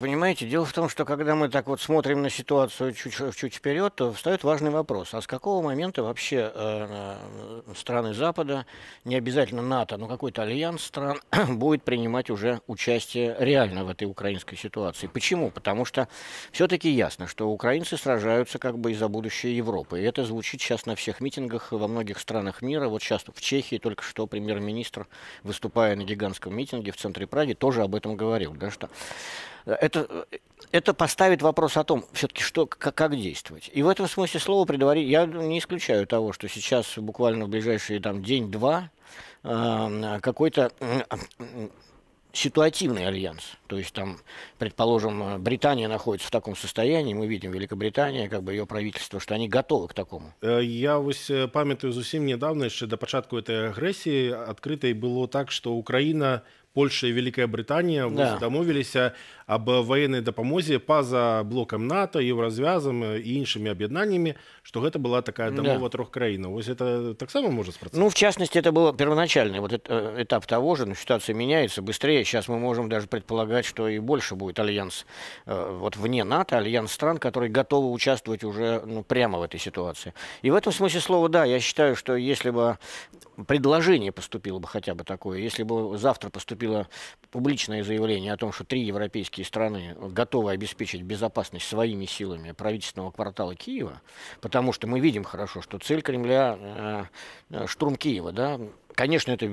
Понимаете, дело в том, что когда мы так вот смотрим на ситуацию чуть, чуть вперед, то встает важный вопрос, а с какого момента вообще э, э страны Запада, не обязательно НАТО, но какой-то альянс стран будет принимать уже участие реально в этой украинской ситуации? Почему? Потому что все-таки ясно, что украинцы сражаются как бы из-за будущее Европы. И это звучит сейчас на всех митингах во многих странах мира. Вот сейчас в Чехии только что премьер-министр, выступая на гигантском митинге в центре Праги, тоже об этом говорил. Да, что это, это поставит вопрос о том, все-таки что, как, как действовать. И в этом смысле слова предварить, я не исключаю того, что сейчас буквально в ближайшие там день-два э, какой-то э, ситуативный альянс. То есть там, предположим, Британия находится в таком состоянии, мы видим Великобритания, как бы ее правительство, что они готовы к такому. Э, я ось э, памятаю зусім недавно, ще до початку этой агрессии, открытой было так, что Украина Польша и Великая Британія да. домовилися а об военнай дапамозе па блоком нато еўразвязам и іншымі аб'яднаннямі что гэта была такая дамова да. трох краінаў вось это таксама можа спрацаваць ну в частности это было первоначальный вот это, э, этап того же но ситуация меняется быстрее сейчас мы можем даже предполагать что и больше будет альянс э, вот вне нато альянс стран которые готовы участвовать уже ну, прямо в этой ситуации и в этом смысле слова да я считаю что если бы предложение поступило бы хотя бы такое если бы завтра поступило публичное заявление о том что три европейские прибалтийские страны готовы обеспечить безопасность своими силами правительственного квартала Киева, потому что мы видим хорошо, что цель Кремля э, э штурм Киева, да, Конечно, это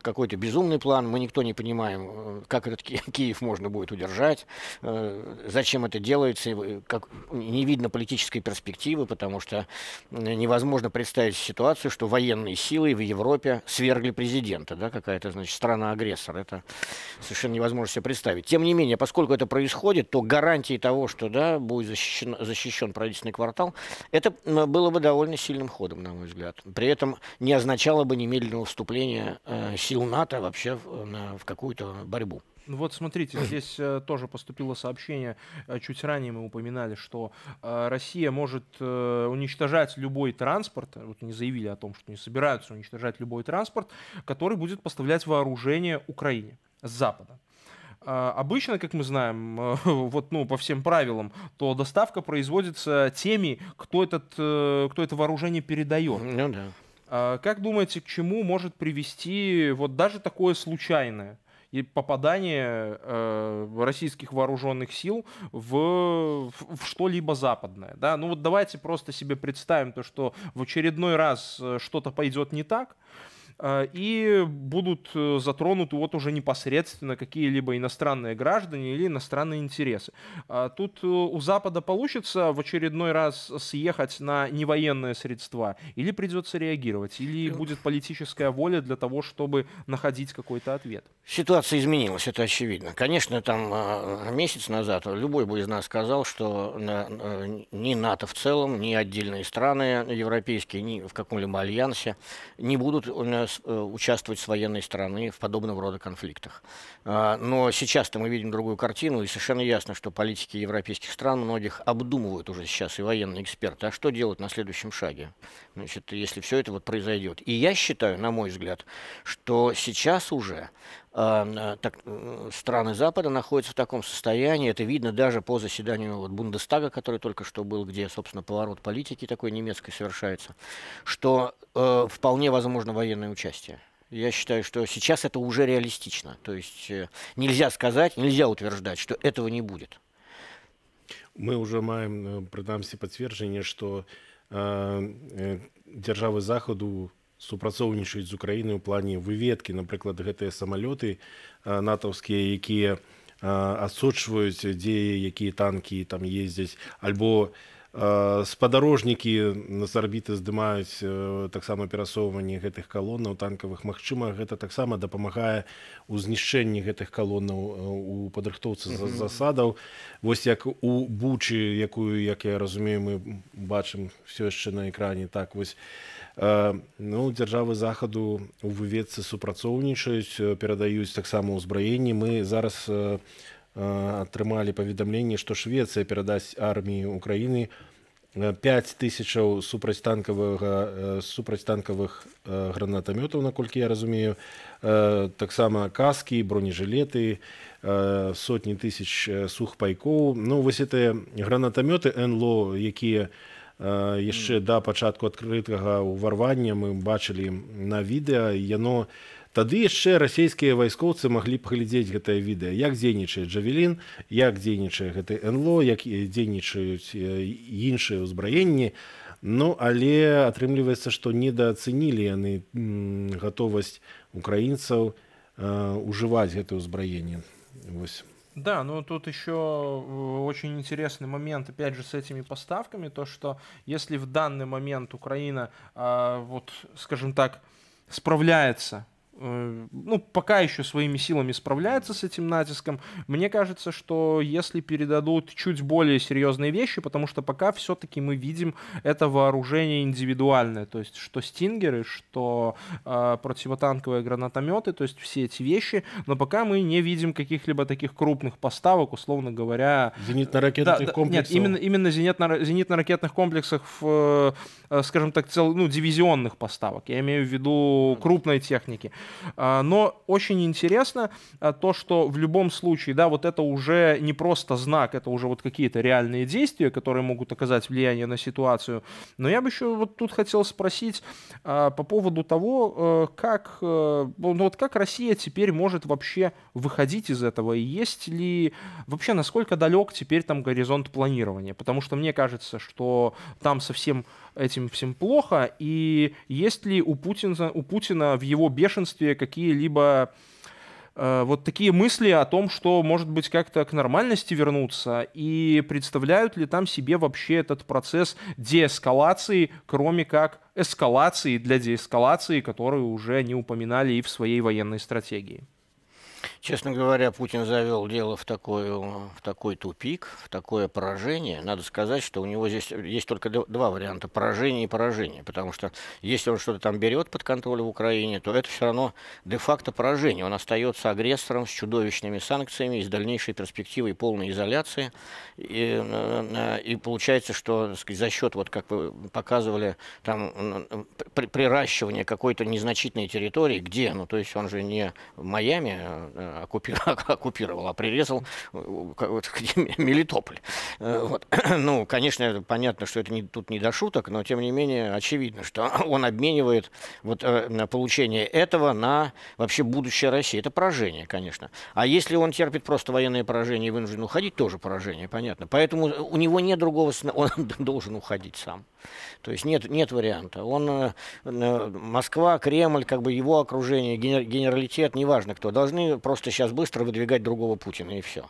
какой-то безумный план. Мы никто не понимаем, э, как этот Киев можно будет удержать, э, зачем это делается. Как, не видно политической перспективы, потому что невозможно представить ситуацию, что военные силы в Европе свергли президента. Да, какая-то значит, страна-агрессор. Это совершенно невозможно себе представить. Тем не менее, поскольку это происходит, то гарантии того, что да, будет защищен, защищен правительственный квартал, это было бы довольно сильным ходом, на мой взгляд. При этом не означало бы немедленного возможного вступления э, сил НАТО вообще в э, какую-то борьбу. Ну вот смотрите, здесь э, тоже поступило сообщение, э, чуть ранее мы упоминали, что э, Россия может э, уничтожать любой транспорт, вот они заявили о том, что не собираются уничтожать любой транспорт, который будет поставлять вооружение Украине с Запада. Обычно, как мы знаем, вот, ну, по всем правилам, то доставка производится теми, кто, этот, кто это вооружение передает. Ну да. А как думаете, к чему может привести вот даже такое случайное попадание э, российских вооруженных сил в, в, в что-либо западное. Да? Ну вот давайте просто себе представим то, что в очередной раз э, что-то пойдет не так, э, а, и будут э, затронуты вот уже непосредственно какие-либо иностранные граждане или иностранные интересы. А тут э, у Запада получится в очередной раз съехать на невоенные средства, или придется реагировать, или э, будет политическая воля для того, чтобы находить какой-то ответ? Ситуация изменилась, это очевидно. Конечно, там а, месяц назад любой бы из нас сказал, что ни НАТО в целом, ни отдельные страны европейские, ни в каком-либо альянсе не будут Э, участвовать с военной стороны в подобного рода конфликтах. А, но сейчас-то мы видим другую картину, и совершенно ясно, что политики европейских стран многих обдумывают уже сейчас и военные эксперты, а что делать на следующем шаге, значит, если все это вот произойдет. И я считаю, на мой взгляд, что сейчас уже а, а, так, э, страны Запада находятся в таком состоянии. Это видно даже по заседанию вот, Бундестага, который только что был, где, собственно, поворот политики такой немецкой совершается, что э, вполне возможно военное участие. Я считаю, что сейчас это уже реалистично. То есть э, нельзя сказать, нельзя утверждать, что этого не будет. Мы уже маем, э, придамся подтверждение, что э, э, державы Заходу супрацоўнічаюць з украіны ў плане выведкі напрыклад гэтыя самалёты натаўскія якія адсочваюць дзеі якія танкі там ездзяць альбо спадарожнікі нас арбіты здымаюць таксама перасоўванне гэтых калонаў танкавых Мачыма гэта таксама дапамагае ў знішчэнні гэтых калонаў у падрыхтоўцы з засадаў восьось як у бучы якую як я разумею мы бачым все яшчэ на экране так вось у Э, ну дзяржавы захаду у выведцы супрацоўнічаюць э, перадаюць таксама ўзбраенні мы зараз э, атрымалі паведамленне што швецыя перадасць арміі украіны 5000 супрацьтанкавага супрацьтанкавых гранатамётаў наколькі я разумею таксама каски бронежилеты сотні тысяч сухпайкоў ну вось это гранатамёты нло якія у Э, яшчэ да пачатку адкрытага ўварвання мы бачылі на відэа яно тады яшчэ расійскія вайскоўцы маглі б глядзець гэтае відэа як дзейнічае джавелін як дзейнічае гэты нло як дзейнічаюць іншыя ўзбраенні ну але атрымліваецца што недоацэнілі яны гатовасць украінцаў ўжываць гэта ўзбраенне восемь Да, ну тут еще э, очень интересный момент, опять же, с этими поставками, то что если в данный момент Украина, а, вот, скажем так, справляется Э, ну, пока еще своими силами справляется с этим натиском. Мне кажется, что если передадут чуть более серьезные вещи, потому что пока все-таки мы видим это вооружение индивидуальное, то есть что стингеры, что э, противотанковые гранатометы, то есть все эти вещи, но пока мы не видим каких-либо таких крупных поставок, условно говоря... Э, зенитно-ракетных да, комплексов. Нет, именно, именно зенитно, зенитно-ракетных комплексов, э, скажем так, цел, ну, дивизионных поставок, я имею в виду крупной техники. А, но очень интересно а, то, что в любом случае, да, вот это уже не просто знак, это уже вот какие-то реальные действия, которые могут оказать влияние на ситуацию. Но я бы еще вот тут хотел спросить а, по поводу того, э, как, э, ну, ну вот как Россия теперь может вообще выходить из этого, и есть ли вообще насколько далек теперь там горизонт планирования, потому что мне кажется, что там совсем этим всем плохо, и есть ли у Путина, у Путина в его бешенстве детстве какие-либо э, вот такие мысли о том, что, может быть, как-то к нормальности вернуться, и представляют ли там себе вообще этот процесс деэскалации, кроме как эскалации для деэскалации, которую уже они упоминали и в своей военной стратегии. Честно говоря, Путин завел дело в, такую, э, в такой тупик, в такое поражение. Надо сказать, что у него здесь э, есть только два варианта – поражение и поражение. Потому что если он что-то там берет под контроль в Украине, то это все равно де-факто поражение. Он остается агрессором с чудовищными санкциями и с дальнейшей перспективой полной изоляции. И, э, и получается, что сказать, за счет, вот как вы показывали, там, приращивания какой-то незначительной территории, где, ну то есть он же не в Майами оккупировал, а прирезал э, вот, Мелитополь. Э, вот. Ну, конечно, понятно, что это тут не до шуток, но тем не менее очевидно, что он обменивает вот, э, получение этого на вообще будущее России. Это поражение, конечно. А если он терпит просто военное поражение и вынужден уходить, тоже поражение, понятно. Поэтому у него нет другого сна, он должен уходить сам. То есть нет, нет варианта. Он, Москва, Кремль, как бы его окружение, генералитет, неважно кто, должны просто просто сейчас быстро выдвигать другого Путина, и все.